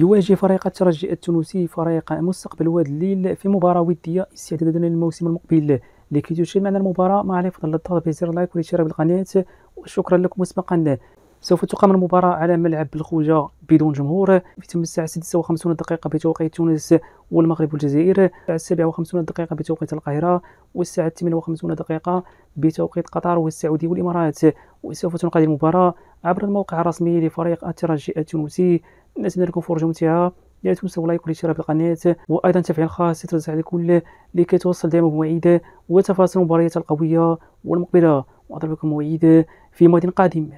يواجه فريق الترجي التونسي فريق مستقبل واد الليل في مباراة ودية استعدادا للموسم المقبل لكي تشاهد معنا المباراة مع على فضل الضغط بزر لايك والاشتراك بالقناة وشكرا لكم مسبقا سوف تقام المباراة على ملعب الخوجة بدون جمهور في تم الساعة 56 دقيقة بتوقيت تونس والمغرب والجزائر الساعة 57 دقيقة بتوقيت القاهرة والساعة 58 دقيقة بتوقيت قطر والسعودية والإمارات وسوف تنقل المباراة عبر الموقع الرسمي لفريق الترجي التونسي نتمنى لكم فرجه ممتعه لا تنسوا لايك والاشتراك بالقناه وايضا تفعيل خاص ترد على لكي توصل دائما بمواعيد وتفاصيل المباريات القويه والمقبله واضرب لكم موعد في موعد قادم